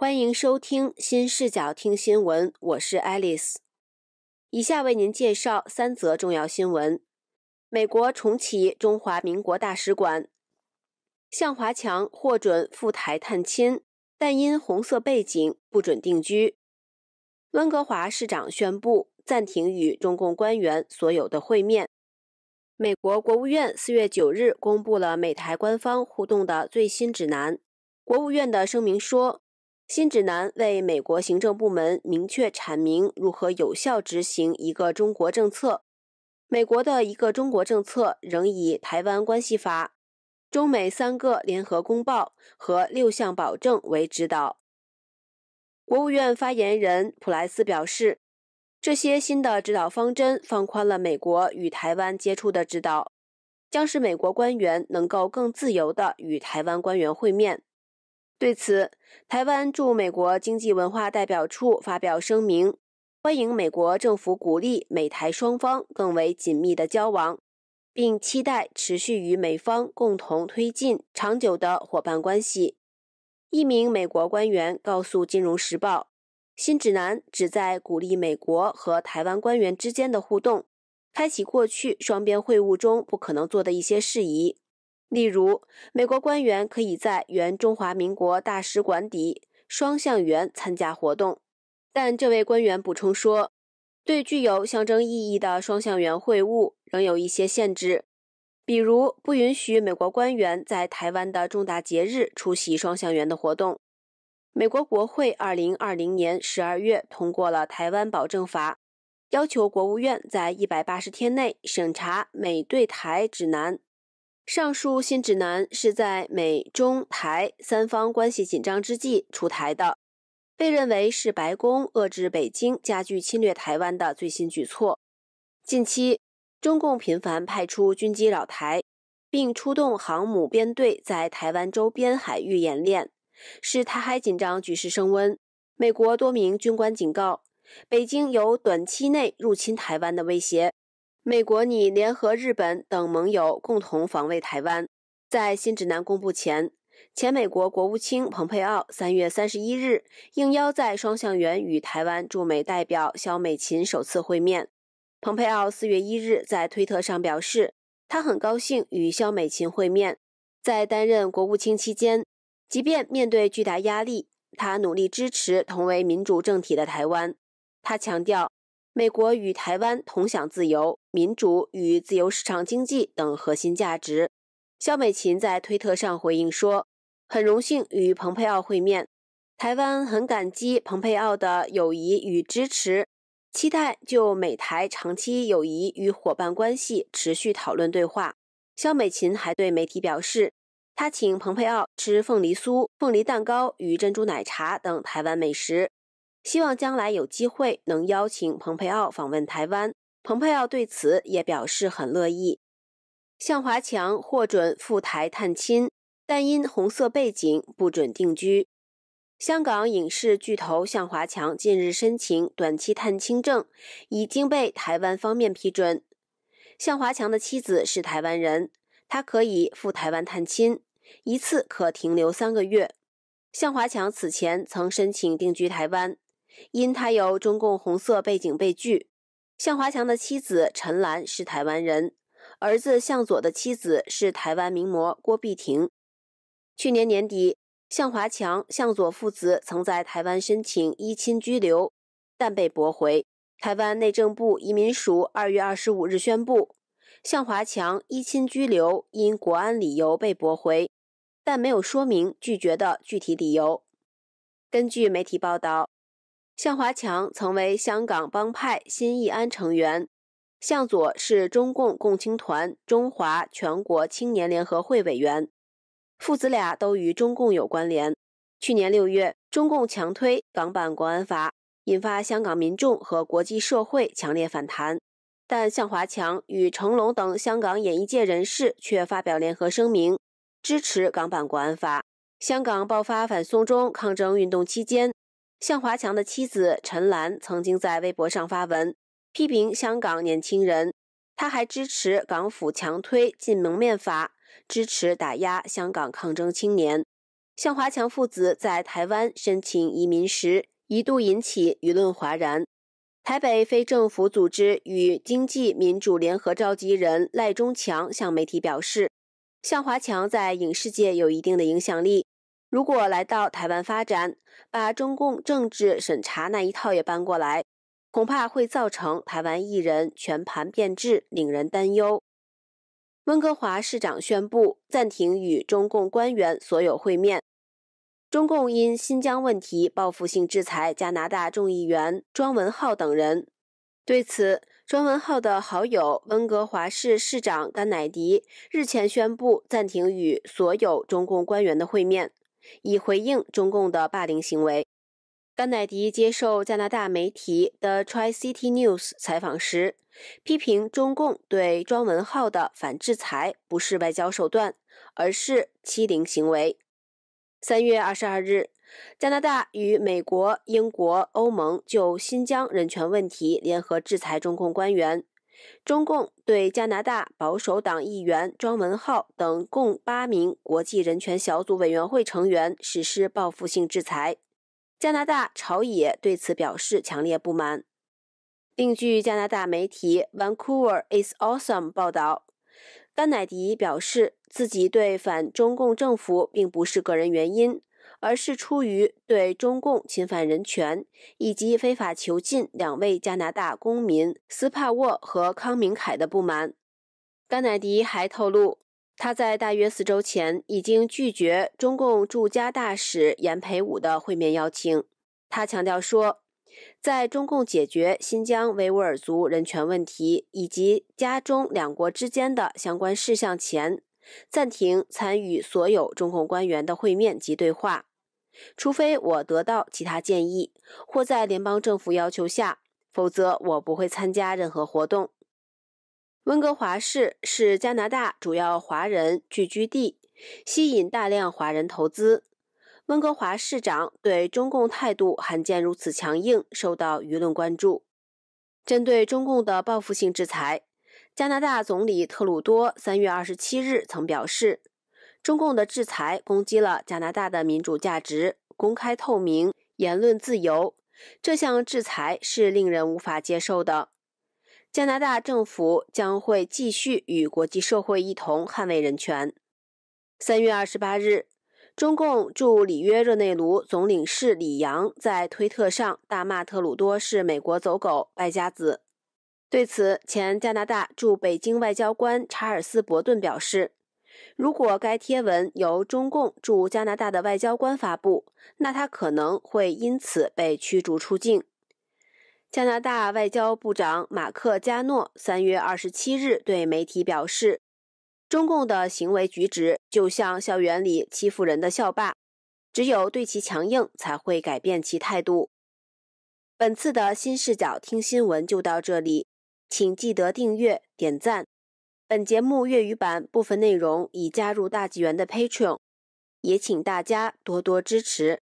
欢迎收听新视角听新闻，我是 Alice。以下为您介绍三则重要新闻：美国重启中华民国大使馆，向华强获准赴台探亲，但因红色背景不准定居；温哥华市长宣布暂停与中共官员所有的会面。美国国务院四月九日公布了美台官方互动的最新指南。国务院的声明说。新指南为美国行政部门明确阐明如何有效执行一个中国政策。美国的一个中国政策仍以《台湾关系法》、中美三个联合公报和六项保证为指导。国务院发言人普莱斯表示，这些新的指导方针放宽了美国与台湾接触的指导，将使美国官员能够更自由地与台湾官员会面。对此，台湾驻美国经济文化代表处发表声明，欢迎美国政府鼓励美台双方更为紧密的交往，并期待持续与美方共同推进长久的伙伴关系。一名美国官员告诉《金融时报》，新指南旨在鼓励美国和台湾官员之间的互动，开启过去双边会晤中不可能做的一些事宜。例如，美国官员可以在原中华民国大使馆底双向园参加活动，但这位官员补充说，对具有象征意义的双向园会晤仍有一些限制，比如不允许美国官员在台湾的重大节日出席双向园的活动。美国国会2020年12月通过了《台湾保证法》，要求国务院在180天内审查美对台指南。上述新指南是在美中台三方关系紧张之际出台的，被认为是白宫遏制北京加剧侵略台湾的最新举措。近期，中共频繁派出军机扰台，并出动航母编队在台湾周边海域演练，使台海紧张局势升温。美国多名军官警告，北京有短期内入侵台湾的威胁。美国拟联合日本等盟友共同防卫台湾。在新指南公布前，前美国国务卿蓬佩奥三月三十一日应邀在双向园与台湾驻美代表肖美琴首次会面。蓬佩奥四月一日在推特上表示，他很高兴与肖美琴会面。在担任国务卿期间，即便面对巨大压力，他努力支持同为民主政体的台湾。他强调。美国与台湾同享自由、民主与自由市场经济等核心价值。肖美琴在推特上回应说：“很荣幸与蓬佩奥会面，台湾很感激蓬佩奥的友谊与支持，期待就美台长期友谊与伙伴关系持续讨论对话。”肖美琴还对媒体表示，她请蓬佩奥吃凤梨酥、凤梨蛋糕与珍珠奶茶等台湾美食。希望将来有机会能邀请蓬佩奥访问台湾，蓬佩奥对此也表示很乐意。向华强获准赴台探亲，但因红色背景不准定居。香港影视巨头向华强近日申请短期探亲证，已经被台湾方面批准。向华强的妻子是台湾人，他可以赴台湾探亲，一次可停留三个月。向华强此前曾申请定居台湾。因他有中共红色背景被拒。向华强的妻子陈岚是台湾人，儿子向佐的妻子是台湾名模郭碧婷。去年年底，向华强、向佐父子曾在台湾申请依亲居留，但被驳回。台湾内政部移民署二月二十五日宣布，向华强依亲居留因国安理由被驳回，但没有说明拒绝的具体理由。根据媒体报道。向华强曾为香港帮派新义安成员，向佐是中共共青团、中华全国青年联合会委员，父子俩都与中共有关联。去年六月，中共强推港版国安法，引发香港民众和国际社会强烈反弹，但向华强与成龙等香港演艺界人士却发表联合声明，支持港版国安法。香港爆发反送中抗争运动期间。向华强的妻子陈岚曾经在微博上发文批评香港年轻人，他还支持港府强推进蒙面法，支持打压香港抗争青年。向华强父子在台湾申请移民时，一度引起舆论哗然。台北非政府组织与经济民主联合召集人赖中强向媒体表示，向华强在影视界有一定的影响力。如果来到台湾发展，把中共政治审查那一套也搬过来，恐怕会造成台湾艺人全盘变质，令人担忧。温哥华市长宣布暂停与中共官员所有会面。中共因新疆问题报复性制裁加拿大众议员庄文浩等人，对此，庄文浩的好友温哥华市市长甘乃迪日前宣布暂停与所有中共官员的会面。以回应中共的霸凌行为，甘乃迪接受加拿大媒体 The Tri City News 采访时，批评中共对庄文浩的反制裁不是外交手段，而是欺凌行为。三月二十二日，加拿大与美国、英国、欧盟就新疆人权问题联合制裁中共官员。中共对加拿大保守党议员庄文浩等共八名国际人权小组委员会成员实施报复性制裁，加拿大朝野对此表示强烈不满。另据加拿大媒体《Vancouver is Awesome》报道，班乃迪表示自己对反中共政府并不是个人原因。而是出于对中共侵犯人权以及非法囚禁两位加拿大公民斯帕沃和康明凯的不满，甘乃迪还透露，他在大约四周前已经拒绝中共驻加大使严培武的会面邀请。他强调说，在中共解决新疆维吾尔族人权问题以及加中两国之间的相关事项前，暂停参与所有中共官员的会面及对话。除非我得到其他建议，或在联邦政府要求下，否则我不会参加任何活动。温哥华市是加拿大主要华人聚居地，吸引大量华人投资。温哥华市长对中共态度罕见如此强硬，受到舆论关注。针对中共的报复性制裁，加拿大总理特鲁多三月二十七日曾表示。中共的制裁攻击了加拿大的民主价值、公开透明、言论自由。这项制裁是令人无法接受的。加拿大政府将会继续与国际社会一同捍卫人权。三月二十八日，中共驻里约热内卢总领事李阳在推特上大骂特鲁多是美国走狗、败家子。对此前加拿大驻北京外交官查尔斯·伯顿表示。如果该贴文由中共驻加拿大的外交官发布，那他可能会因此被驱逐出境。加拿大外交部长马克·加诺三月二十七日对媒体表示：“中共的行为举止就像校园里欺负人的校霸，只有对其强硬才会改变其态度。”本次的新视角听新闻就到这里，请记得订阅、点赞。本节目粤语版部分内容已加入大纪元的 Patreon，也请大家多多支持。